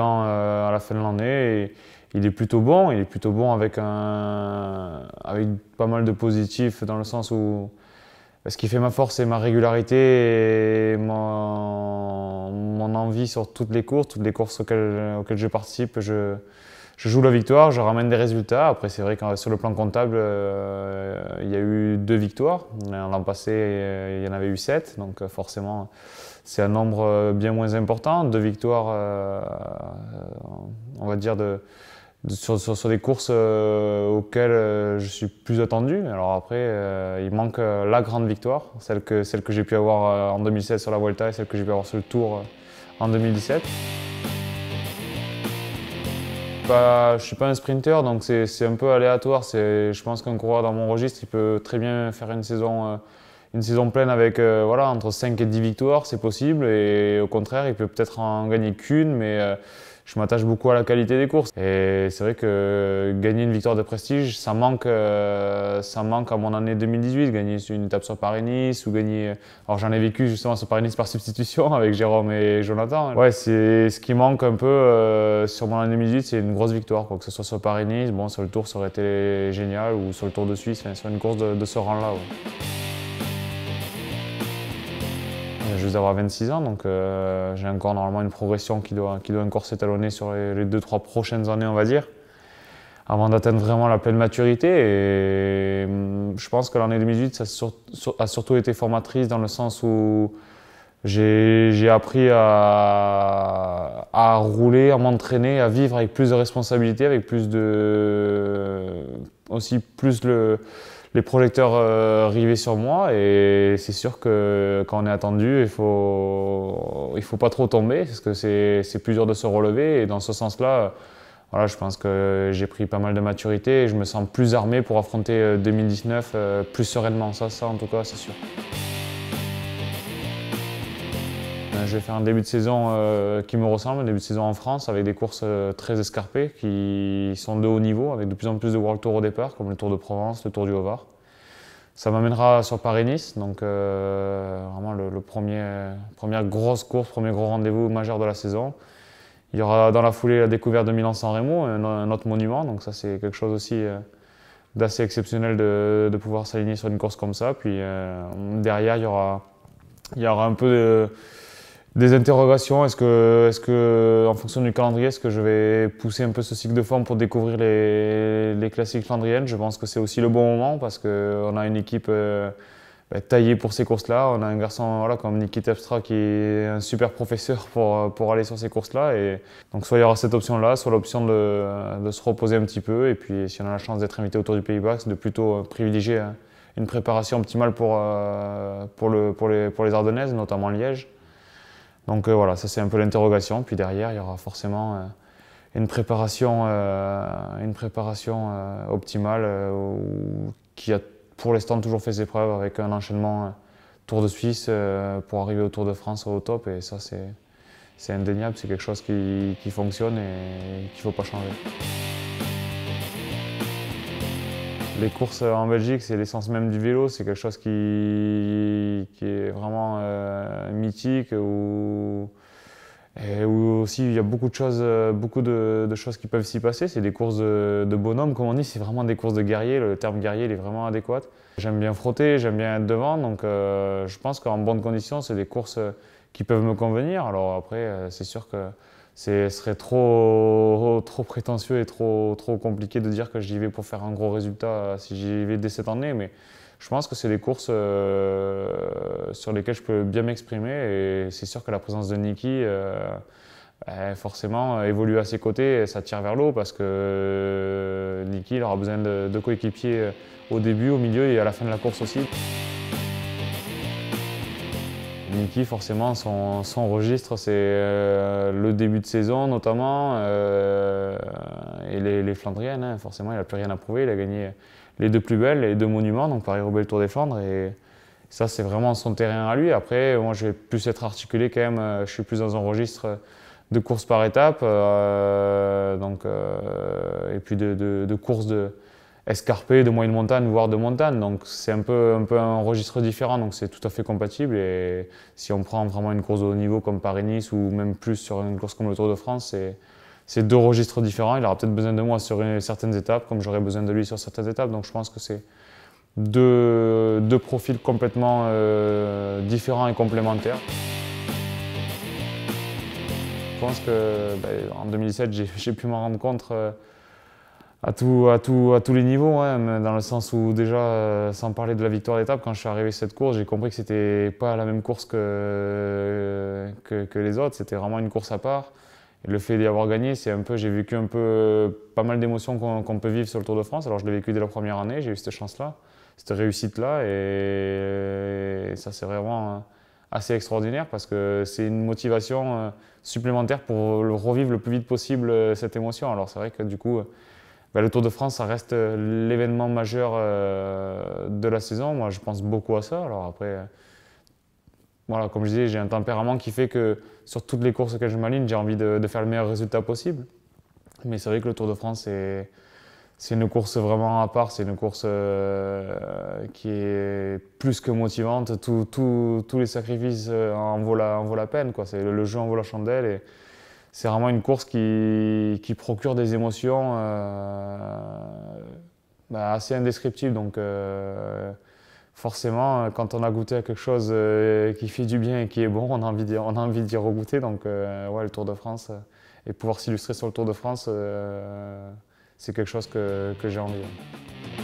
Euh, à la fin de l'année. Et il est plutôt bon. Il est plutôt bon avec, un, avec pas mal de positifs dans le sens où ce qui fait ma force, c'est ma régularité et mon, mon, envie sur toutes les courses, toutes les courses auxquelles, auxquelles je participe. Je, je joue la victoire, je ramène des résultats. Après, c'est vrai que sur le plan comptable, euh, il y a eu deux victoires. L'an passé, euh, il y en avait eu sept, donc euh, forcément, c'est un nombre bien moins important. Deux victoires, on va dire, sur, des courses auxquelles je suis plus attendu. Alors après, il manque la grande victoire, celle que, celle que j'ai pu avoir en 2016 sur la Volta et celle que j'ai pu avoir sur le Tour en 2017 pas, je suis pas un sprinter, donc c'est un peu aléatoire. Je pense qu'un coureur dans mon registre, il peut très bien faire une saison, euh, une saison pleine avec euh, voilà, entre 5 et 10 victoires, c'est possible. Et au contraire, il peut peut-être en gagner qu'une, mais... Euh, je m'attache beaucoup à la qualité des courses. Et c'est vrai que gagner une victoire de prestige, ça manque, euh, ça manque à mon année 2018. Gagner une étape sur Paris-Nice ou gagner. Euh, alors j'en ai vécu justement sur Paris-Nice par substitution avec Jérôme et Jonathan. Ouais, c'est ce qui manque un peu euh, sur mon année 2018, c'est une grosse victoire. Quoi. Que ce soit sur Paris-Nice, bon, sur le Tour, ça aurait été génial ou sur le Tour de Suisse, sur une course de, ce rang-là. J'ai juste d'avoir 26 ans, donc euh, j'ai encore normalement une progression qui doit, qui doit encore s'étalonner sur les 2-3 prochaines années, on va dire, avant d'atteindre vraiment la pleine maturité. Et hum, je pense que l'année 2018 ça a surtout été formatrice dans le sens où j'ai appris à, à, rouler, à m'entraîner, à vivre avec plus de responsabilités, avec plus de. aussi plus le les projecteurs euh, rivaient sur moi et c'est sûr que quand on est attendu, il faut faut pas trop tomber parce que c'est plus dur de se relever et dans ce sens-là, voilà, je pense que j'ai pris pas mal de maturité et je me sens plus armé pour affronter 2019 euh, euh, plus sereinement. Ça, ça en tout cas, c'est sûr. Euh, je vais faire un début de saison euh, qui me ressemble, un début de saison en France avec des courses euh, très escarpées qui sont de haut niveau, avec de plus en plus de World Tour au départ, comme le Tour de Provence, le Tour du Havre. Ça m'amènera sur Paris-Nice, donc vraiment le, premier, première grosse course, premier gros rendez-vous majeur de la saison. Il y aura dans la foulée la découverte de Milan-San Remo, un, autre monument, donc ça c'est quelque chose aussi d'assez exceptionnel de, pouvoir s'aligner sur une course comme ça. Puis derrière, il y aura il y aura un peu de, des interrogations. Est-ce que, est que, en fonction du calendrier, est-ce que je vais pousser un peu ce cycle de forme pour découvrir les, classiques flandriennes Je pense que c'est aussi le bon moment parce qu'on a une équipe euh, bah, taillée pour ces courses-là. On a un garçon voilà, comme Niki Tepstra qui est un super professeur pour, aller sur ces courses-là. Et donc, soit il y aura cette option-là, soit l'option de, se reposer un petit peu. Et puis, si on a la chance d'être invité autour du Pays Basque, de plutôt euh, privilégier hein, une préparation optimale pour, euh, pour, le, pour, les, pour les Ardennaises, notamment Liège. Donc euh, voilà, ça c'est un peu l'interrogation. Puis derrière, il y aura forcément euh, une préparation, euh, une préparation optimale qui a pour l'instant toujours fait ses preuves avec un enchaînement Tour de Suisse pour arriver au Tour de France au top. Et ça c'est indéniable, c'est quelque chose qui, fonctionne et qu'il ne faut pas changer. Les courses en Belgique, c'est l'essence même du vélo, c'est quelque chose qui, est vraiment mythique. Et euh, aussi, il y a beaucoup de choses, euh, beaucoup de, choses qui peuvent s'y passer. C'est des courses de, bonhommes, bonhomme, comme on dit, c'est vraiment des courses de guerrier. Le terme guerrier, il est vraiment adéquat. J'aime bien frotter, j'aime bien être devant, donc euh, je pense qu'en bonne condition, c'est des courses qui peuvent me convenir. Alors après, c'est sûr que ce serait trop, trop prétentieux et trop, trop compliqué de dire que j'y vais pour faire un gros résultat si j'y vais dès cette année, mais je pense que c'est des courses euh, sur lesquelles je peux bien m'exprimer et c'est sûr que la présence de Niki euh, bah, forcément euh, évolue à ses côtés et ça tire vers l'eau parce que euh, Niki aura besoin de, coéquipiers au début, au milieu et à la fin de la course aussi. Niki, forcément, son, son registre, c'est le début de saison notamment et les, Flandriennes. Hein, forcément, il n'a plus rien à prouver. Il a gagné les deux plus belles, les deux monuments, donc Paris-Roubaix, le Tour des Flandres. Et ça, c'est vraiment son terrain à lui. Après, moi, je vais plus être articulé quand même. Euh, je suis plus dans un registre de courses par étape, euh, donc, euh, et puis de, courses de de de moyenne montagne, voire de montagne. Donc c'est un peu, un peu un registre différent, donc c'est tout à fait compatible. Et si on prend vraiment une course de haut niveau comme Paris-Nice ou même plus sur une course comme le Tour de France, c'est c'est deux registres différents. Il aura peut-être besoin de moi sur certaines étapes, comme j'aurais besoin de lui sur certaines étapes. Donc je pense que c'est deux, profils complètement euh, différents et complémentaires. Je pense que ben, en 2017, j'ai pu m'en rendre compte. Euh, à, à, à, tous les niveaux, hein, dans le sens où déjà, euh, sans parler de la victoire d'étape, quand je suis arrivé à cette course, j'ai compris que ce c'était pas la même course que les autres, c'était vraiment une course à part. Le fait d'y avoir gagné, c'est un peu, j'ai vécu un peu euh, pas mal d'émotions qu'on peut vivre sur le Tour de France. Alors je l'ai vécu dès la première année, j'ai eu cette chance-là, cette réussite-là, et ça c'est vraiment euh, assez extraordinaire parce que c'est une motivation euh, supplémentaire pour revivre le plus vite possible cette émotion. Alors c'est vrai que du coup, bah, le Tour de France, ça reste l'événement majeur de la saison. Moi, je pense beaucoup à ça. Alors après, comme je disais, j'ai un tempérament qui fait que sur toutes les courses auxquelles je m'aligne, j'ai envie de, faire le meilleur résultat possible. Mais c'est vrai que le Tour de France, c'est une course vraiment à part, c'est une course euh, qui est plus que motivante. tous les sacrifices euh, en vaut la, peine, quoi. Le, jeu en vaut la chandelle. Et, c'est vraiment une course qui, procure des émotions euh, bah, assez indescriptibles forcément, euh, quand on a goûté à quelque chose euh, qui fait du bien et qui est bon, on a envie d'y, on regoûter. Donc, euh, le Tour de France et pouvoir s'illustrer sur le Tour de France, c'est quelque chose que, j'ai envie. Hein.